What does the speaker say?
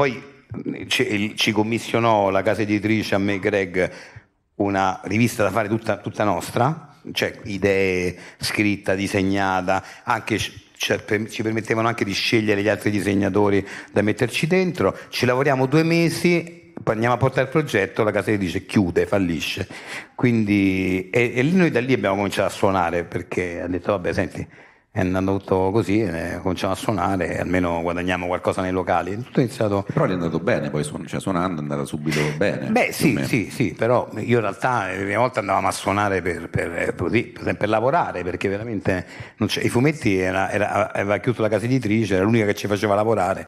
Poi mm, ci commissionò la casa editrice a me Greg una rivista da fare tutta, tutta nostra, cioè idee scritta, disegnata, anche ci permettevano anche di scegliere gli altri disegnatori da metterci dentro, ci lavoriamo due mesi, poi andiamo a portare il progetto, la casa editrice chiude, fallisce, quindi e, e noi da lì abbiamo cominciato a suonare perché ha detto vabbè senti è andato tutto così, eh, cominciamo a suonare, almeno guadagniamo qualcosa nei locali. Tutto è iniziato... Però è andato bene, poi suon- cioè, suonando è andata subito bene. Beh sì, sì, sì, però io in realtà le prime volte andavamo a suonare per, per, eh, per, per lavorare, perché veramente i fumetti era, era, aveva chiuso la casa editrice, era l'unica che ci faceva lavorare